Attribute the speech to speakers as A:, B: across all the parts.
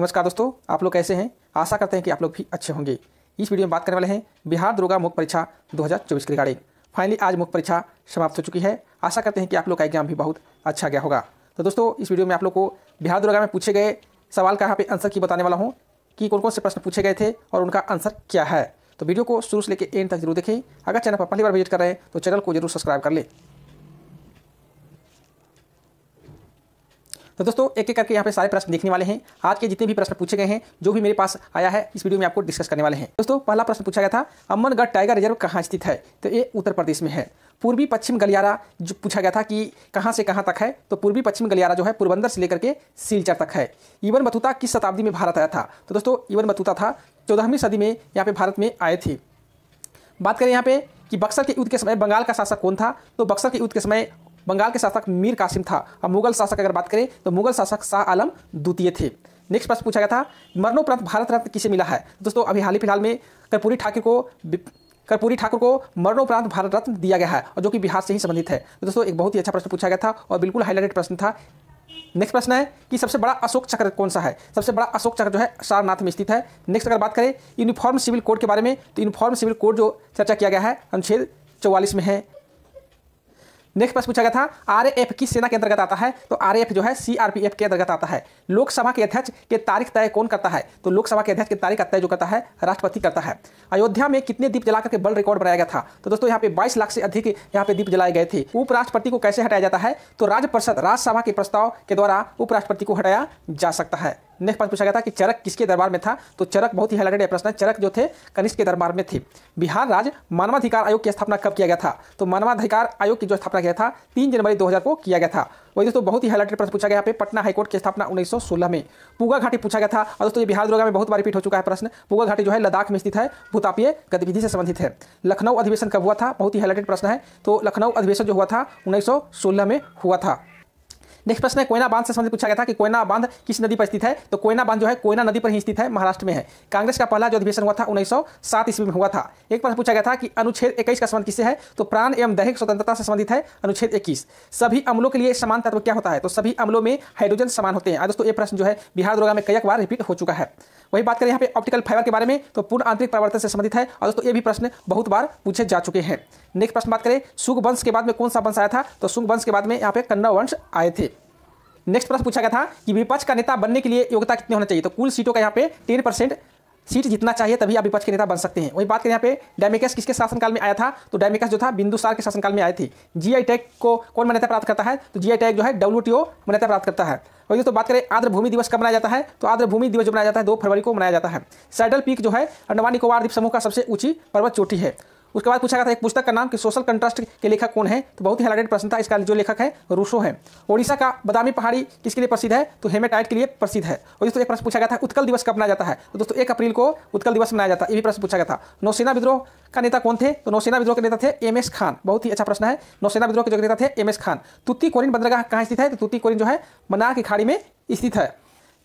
A: नमस्कार दोस्तों आप लोग कैसे हैं आशा करते हैं कि आप लोग भी अच्छे होंगे इस वीडियो में बात करने वाले हैं बिहार दुर्गा मुख्य परीक्षा 2024 के रिगार्डिंग फाइनली आज मुख्य परीक्षा समाप्त हो चुकी है आशा करते हैं कि आप लोग का एग्जाम भी बहुत अच्छा गया होगा तो दोस्तों इस वीडियो में आप लोग को बिहार दुर्गा में पूछे गए सवाल का यहाँ पर आंसर की बताने वाला हूँ कि कौन कौन से प्रश्न पूछे गए थे और उनका आंसर क्या है तो वीडियो को शुरू से लेकर एंड तक जरूर देखें अगर चैनल पर पहली बार विजिट कर रहे हैं तो चैनल को जरूर सब्सक्राइब कर लें तो दोस्तों एक एक करके यहाँ पे सारे प्रश्न देखने वाले हैं आज के जितने भी प्रश्न पूछे गए हैं जो भी मेरे पास आया है इस वीडियो में आपको डिस्कस करने वाले हैं दोस्तों पहला प्रश्न पूछा गया था अमनगढ़ टाइगर रिजर्व कहाँ स्थित है तो ये उत्तर प्रदेश में है पूर्वी पश्चिम गलियारा जो पूछा गया था कि कहाँ से कहाँ तक है तो पूर्वी पश्चिम गलियारा जो है पूर्वंदर से लेकर के सिलचर तक है ईवन बतूता किस शताब्दी में भारत आया था तो दोस्तों ईवन बतूता था चौदहवीं सदी में यहाँ पे भारत में आए थे बात करें यहाँ पे कि बक्सर के युद्ध के समय बंगाल का शासक कौन था तो बक्सर के युद्ध के समय बंगाल के शासक मीर कासिम था और मुगल शासक अगर बात करें तो मुगल शासक शाह आलम द्वितीय थे नेक्स्ट प्रश्न पूछा गया था मरणोपरांत भारत रत्न किसे मिला है दोस्तों अभी हाल ही फिलहाल में कर्पूरी ठाकुर को कर्पूरी ठाकुर को मरणोपरांत भारत रत्न दिया गया है और जो कि बिहार से ही संबंधित है तो दोस्तों एक बहुत ही अच्छा प्रश्न पूछा गया था और बिल्कुल हाईलाइटेड प्रश्न था नेक्स्ट प्रश्न है कि सबसे बड़ा अशोक चक्र कौन सा है सबसे बड़ा अशोक चक्र जो है सारनाथ में स्थित है नेक्स्ट अगर बात करें यूनिफॉर्म सिविल कोड के बारे में तो यूनिफॉर्म सिविल कोड जो चर्चा किया गया है अनुच्छेद चौवालीस में है नेक्स्ट प्रश्न पूछा गया था आरएएफ किस सेना के अंतर्गत आता है तो आरएएफ जो है सीआरपीएफ के अंतर्गत आता है लोकसभा के अध्यक्ष के तारीख तय कौन करता है तो लोकसभा के अध्यक्ष की तारीख का तय जो करता है राष्ट्रपति करता है अयोध्या में कितने दीप जलाकर के बल रिकॉर्ड बनाया गया था तो दोस्तों यहाँ पे बाईस लाख से अधिक यहाँ पे दीप जलाए गए थे उपराष्ट्रपति को कैसे हटाया जाता है तो राज्य परिषद राज्यसभा के प्रस्ताव के द्वारा उपराष्ट्रपति को हटाया जा सकता है नेक्स्ट प्रश्न पूछा गया था कि चरक किसके दरबार में था तो चरक बहुत ही हाईलाइटेड प्रश्न है चरक जो थे कनिष्क के दरबार में थे बिहार राज्य मानवाधिकार आयोग की स्थापना कब किया गया था तो मानवाधिकार आयोग की जो स्थापना किया था तीन जनवरी 2000 को किया गया था वही दोस्तों बहुत ही हाईलाइटेड प्रश्न पूछा गया यहाँ पे पटना हाईकोर्ट की स्थापना उन्नीस में पूगा घाटी पूछा गया था और दोस्तों ये बिहार दुर्गा में बहुत बार रिपीट हो चुका है प्रश्न पूगा घाटी जो है लद्दाख में स्थित है भूतापीय गतिविधि से संबंधित है लखनऊ अधिवेशन कब हुआ था बहुत ही हाईलाइटेड प्रश्न है तो लखनऊ अधिवेशन जो हुआ था उन्नीस में हुआ था नेक्स्ट प्रश्न है कोयना बांध से संबंधित पूछा गया था कि कोयना बांध किस नदी पर स्थित है तो कोयना बांध जो है कोयना नदी पर ही स्थित है महाराष्ट्र में है कांग्रेस का पहला जो अधिवेशन हुआ था उन्नीस ईस्वी में हुआ था एक प्रश्न पूछा गया था कि अनुच्छेद इक्कीस का संबंध किससे है तो प्राण एवं दैहिक स्वतंत्रता से संबंधित है अनुच्छेद इक्कीस सभी अमलों के लिए समान तत्व क्या होता है तो सभी अमलों में हाइड्रोजन समान होते हैं दोस्तों ये प्रश्न जो है बिहार दुर्गा में कई बार रिपीट हो चुका है वही बात करें यहाँ पे ऑप्टिकल फाइबर के बारे में तो पूर्ण आंतरिक परिवर्तन से संबंधित है और दोस्तों ये भी प्रश्न बहुत बार पूछे जा चुके हैं नेक्स्ट प्रश्न बात करें सुख वंश के बाद में कौन सा वंश आया था तो सुख वंश के बाद में यहाँ पे कन्ना वंश आए थे नेक्स्ट प्रश्न पूछा गया था कि विपक्ष का नेता बनने के लिए योग्यता कितनी होना चाहिए तो कुल सीटों का यहाँ पे टेन परसेंट सीट जितना चाहिए तभी आप विपक्ष के नेता बन सकते हैं वही बात करें यहाँ पे डायमिकस किसके शासनकाल में आया था तो डेमिकस जो था बिंदुसार के शासनकाल में थी जी जीआई टैग को कौन मान्यता प्राप्त करता है तो जीआई टैग जो है डब्ल्यू मान्यता प्राप्त करता है और तो बात करें आर्द्र भूमि दिवस कब मनाया जाता है तो आर्द्र भूमि दिवस जो मनाया जाता है दो फरवरी को मनाया जाता है सैडल पीक जो है अंडमान निकोबार द्वीप समूह का सबसे ऊंची पर्वत चोटी है उसके बाद पूछा गया था एक पुस्तक का नाम कि सोशल कंट्रास्ट के लेखक कौन है तो बहुत ही हाईलाइटेड प्रश्न था इसका जो लेखक है रूसो है ओडिशा का बदामी पहाड़ी किसके लिए प्रसिद्ध है तो हेमेटाइट के लिए प्रसिद्ध है और दोस्तों एक प्रश्न पूछा गया था उत्कल दिवस कब मनाया जाता है तो दोस्तों एक अप्रैल को उत्कल दिवस मनाया जाता है ये भी प्रश्न पूछा गया था नौसेना विद्रोह का नेता कौन थे तो नौसेना विद्रोह के नेता थे एम एस खान बहुत ही अच्छा प्रश्न है नौसेना विद्रोह के जो नेता थे M S Khan Tuticorin बंदरगाह कहाँ स्थित है तो तुत्ती कोरिन जो है मनार की खाड़ी में स्थित है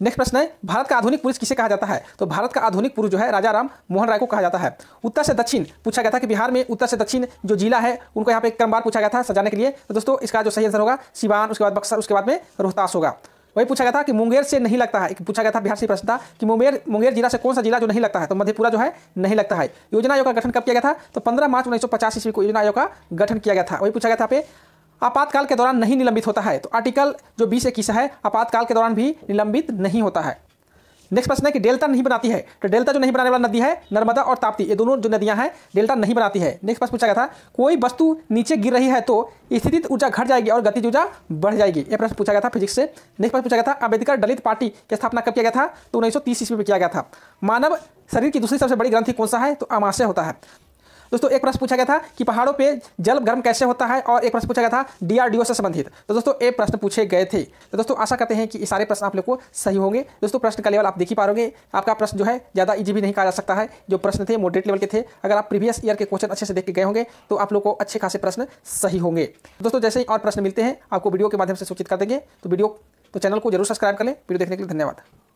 A: नेक्स्ट प्रश्न है भारत का आधुनिक पुरुष किसे कहा जाता है तो भारत का आधुनिक पुरुष जो है राजा राम मोहन राय को कहा जाता है उत्तर से दक्षिण पूछा गया था कि बिहार में उत्तर से दक्षिण जो जिला है उनको यहाँ पे एक क्रमवार पूछा गया था सजाने के लिए तो दोस्तों इसका जो सही आंसर होगा सिवान उसके बाद बक्सर उसके बाद में रोहतास होगा वही पूछा गया था कि मुंगेर से नहीं लगता है एक पूछा गया था बिहार से प्रश्न था कि मुंगेर मुंगेर जिला से कौन सा जिला जो नहीं लगता है तो मधेपुरा जो है नहीं लगता है योजना आयोग का गठन कब किया गया था तो पंद्रह मार्च उन्नीस सौ ईस्वी को योजना आयोग का गठन किया गया था वही पूछा गया था पे आपातकाल के दौरान नहीं निलंबित होता है तो आर्टिकल जो बीस इक्कीस है आपातकाल के दौरान भी निलंबित नहीं होता है नेक्स्ट प्रश्न है कि डेल्टा नहीं बनाती है तो डेल्टा जो नहीं बनाने वाला नदी है नर्मदा और ताप्ती ये दोनों जो नदियां हैं डेल्टा नहीं बनाती है नेक्स्ट प्रश्न पूछा गया था कोई वस्तु नीचे गिर रही है तो स्थिति ऊर्जा घट जाएगी और गतिज ऊर्जा बढ़ जाएगी यह प्रश्न पूछा गया था फिजिक्स से नेक्स्ट प्रश्न पूछा गया था अंबेडकर दलित पार्टी की स्थापना कब किया गया था तो उन्नीस सौ ईस्वी में किया गया था मानव शरीर की दूसरी सबसे बड़ी ग्रंथि कौन सा है तो आमाशय होता है दोस्तों एक प्रश्न पूछा गया था कि पहाड़ों पे जल गर्म कैसे होता है और एक प्रश्न पूछा गया था डीआरडीओ से संबंधित तो दोस्तों एक प्रश्न पूछे गए थे तो दोस्तों आशा करते हैं कि ये सारे प्रश्न आप लोग को सही होंगे दोस्तों प्रश्न का लेवल आप देख ही पाओगे आपका प्रश्न जो है ज़्यादा ईजी भी नहीं कहा जा सकता है जो प्रश्न थे मोडरेट लेवल के थे अगर आप प्रीवियस ईयर के क्वेश्चन अच्छे से देख के गए होंगे तो आप लोग को अच्छे खासे प्रश्न सही होंगे तो दोस्तों जैसे ही और प्रश्न मिलते हैं आपको वीडियो के माध्यम से सूचित कर देंगे तो वीडियो तो चैनल को जरूर सब्सक्राइब कर लें वीडियो देखने के लिए धन्यवाद